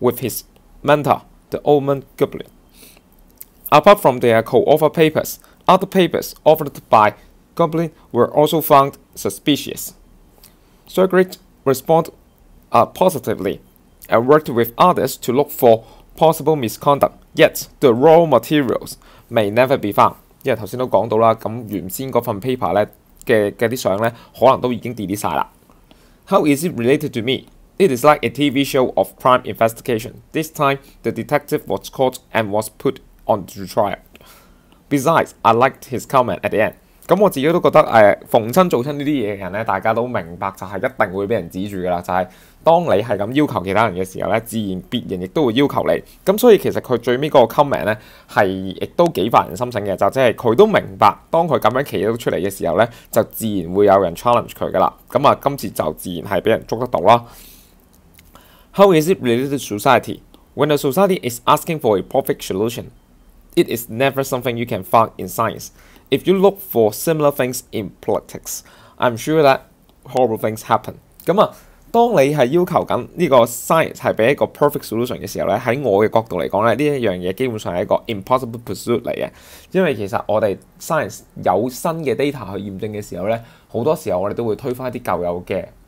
with his mentor, the man Goblin. Apart from their co-author papers, other papers authored by Goblin were also found suspicious. Sergrit responded uh, positively and worked with others to look for possible misconduct. Yet the raw materials may never be found。因為頭先都講到啦，咁原先嗰份 paper 咧嘅嘅啲相咧，可能都已經 delete 晒啦。How is it related to me？it is like a TV show of crime investigation. This time, the detective was caught and was put on trial. Besides, I liked his comment at the end. 咁我自己都覺得誒、呃、逢親做親呢啲嘢嘅人咧，大家都明白就係一定會俾人指住噶啦。就係、是、當你係咁要求其他人嘅時候咧，自然別人亦都會要求你。咁所以其實佢最尾嗰個 comment 咧係亦都幾發人心醒嘅，就即係佢都明白當佢咁樣企到出嚟嘅時候咧，就自然會有人 challenge 佢噶啦。咁啊，今次就自然係俾人捉得到啦。how is it related to society? When a society is asking for a perfect solution, it is never something you can find in science. If you look for similar things in politics, I'm sure that horrible things happen。咁啊，當你係要求緊呢個 science 係俾一個 perfect solution 嘅時候咧，喺我嘅角度嚟講咧，呢一樣嘢基本上係一個 impossible pursuit 嚟嘅，因為其實我哋 science 有新嘅 data 去驗證嘅時候咧，好多時候我哋都會推翻啲舊有嘅